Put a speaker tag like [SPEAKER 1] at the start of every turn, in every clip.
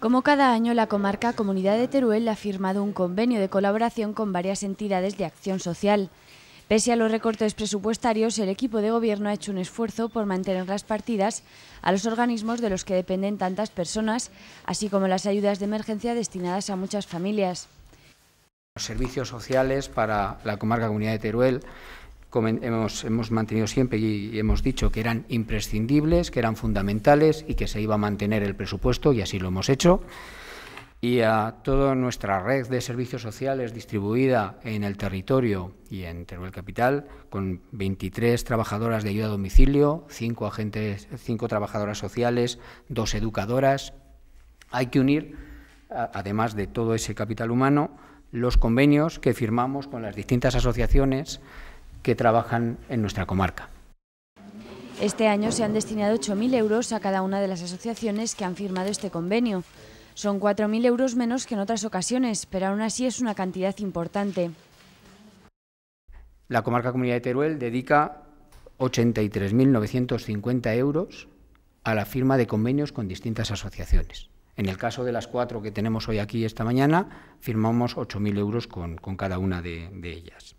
[SPEAKER 1] Como cada año, la comarca Comunidad de Teruel ha firmado un convenio de colaboración con varias entidades de acción social. Pese a los recortes presupuestarios, el equipo de gobierno ha hecho un esfuerzo por mantener las partidas a los organismos de los que dependen tantas personas, así como las ayudas de emergencia destinadas a muchas familias.
[SPEAKER 2] Los servicios sociales para la comarca Comunidad de Teruel hemos, hemos mantenido siempre y, hemos dicho que eran imprescindibles, que eran fundamentales y que se iba a mantener el presupuesto y así lo hemos hecho y a toda nuestra red de servicios sociales distribuida en el territorio y en Teruel Capital, con 23 trabajadoras de ayuda a domicilio, 5, agentes, 5 trabajadoras sociales, 2 educadoras. Hay que unir, además de todo ese capital humano, los convenios que firmamos con las distintas asociaciones que trabajan en nuestra comarca.
[SPEAKER 1] Este año se han destinado 8.000 euros a cada una de las asociaciones que han firmado este convenio. Son 4.000 euros menos que en otras ocasiones, pero aún así es una cantidad importante.
[SPEAKER 2] La comarca Comunidad de Teruel dedica 83.950 euros a la firma de convenios con distintas asociaciones. En el caso de las cuatro que tenemos hoy aquí esta mañana, firmamos 8.000 euros con, cada una de ellas.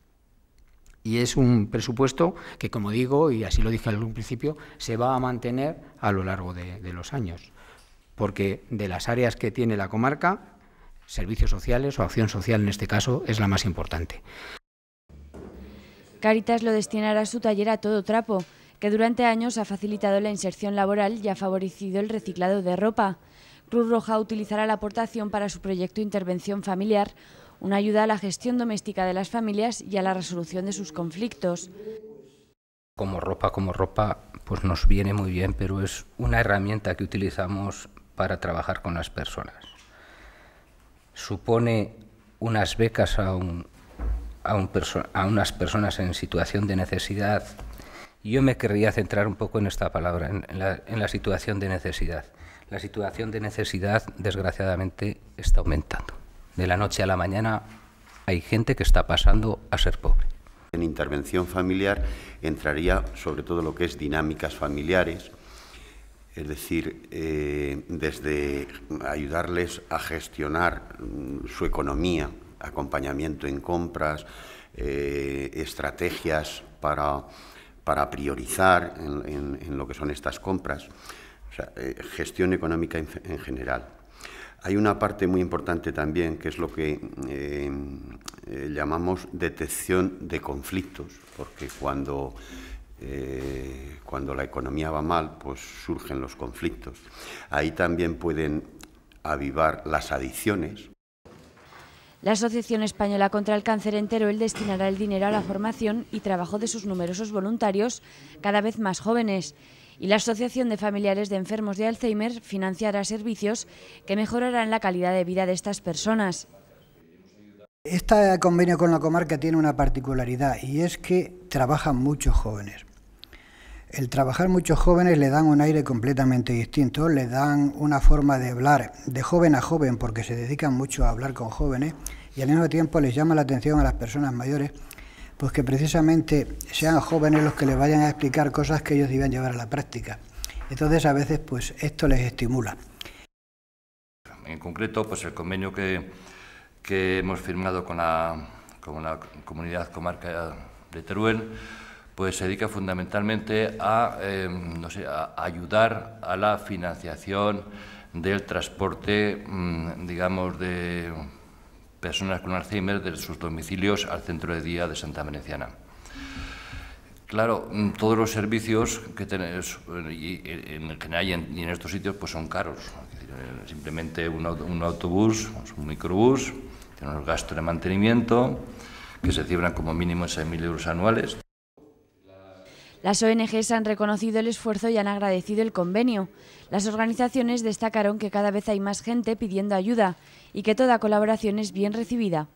[SPEAKER 2] Y es un presupuesto que, como digo, y así lo dije al principio, se va a mantener a lo largo de, de los años, porque de las áreas que tiene la comarca, servicios sociales o acción social en este caso es la más importante.
[SPEAKER 1] Caritas lo destinará a su taller a todo trapo, que durante años ha facilitado la inserción laboral y ha favorecido el reciclado de ropa. Cruz Roja utilizará la aportación para su proyecto Intervención Familiar, una ayuda a la gestión doméstica de las familias y a la resolución de sus conflictos.
[SPEAKER 3] Como ropa, como ropa, pues nos viene muy bien, pero es una herramienta que utilizamos para trabajar con las personas. Supone unas becas a, unas personas en situación de necesidad. Yo me querría centrar un poco en esta palabra, en la situación de necesidad. La situación de necesidad, desgraciadamente, está aumentando de la noche a la mañana hay gente que está pasando a ser pobre.
[SPEAKER 4] En intervención familiar entraría sobre todo lo que es dinámicas familiares, es decir, eh, desde ayudarles a gestionar mm, su economía, acompañamiento en compras, eh, estrategias para, priorizar en, lo que son estas compras, eh, gestión económica en general. Hay una parte muy importante también que es lo que em, eh, llamamos detección de conflictos, porque cuando, eh, cuando la economía va mal, pues surgen los conflictos. Ahí también pueden avivar las adicciones.
[SPEAKER 1] La Asociación Española contra el Cáncer Entero destinará el dinero a la formación y trabajo de sus numerosos voluntarios, cada vez más jóvenes y la Asociación de Familiares de Enfermos de Alzheimer financiará servicios que mejorarán la calidad de vida de estas personas.
[SPEAKER 2] Este convenio con la comarca tiene una particularidad y es que trabajan muchos jóvenes. El trabajar muchos jóvenes le dan un aire completamente distinto, le dan una forma de hablar de joven a joven porque se dedican mucho a hablar con jóvenes y al mismo tiempo les llama la atención a las personas mayores pues que precisamente sean jóvenes los que les vayan a explicar cosas que ellos deben llevar a la práctica. Entonces a veces pues esto les estimula.
[SPEAKER 5] En concreto, pues el convenio que, hemos firmado con la, con la comunidad comarca de Teruel, pues se dedica fundamentalmente a, em, no a ayudar a la financiación del transporte, mm, digamos, de personas con Alzheimer de sus domicilios al centro de día de Santa Veneciana. Claro, mm, todos los servicios que eh, eh, hay en estos sitios pues son caros. Eh, simplemente un, autobús, pues un microbús, tiene unos gastos de mantenimiento que se cifran como mínimo en 6.000 euros anuales.
[SPEAKER 1] Las ONGs han reconocido el esfuerzo y han agradecido el convenio. Las organizaciones destacaron que cada vez hay más gente pidiendo ayuda y que toda colaboración es bien recibida.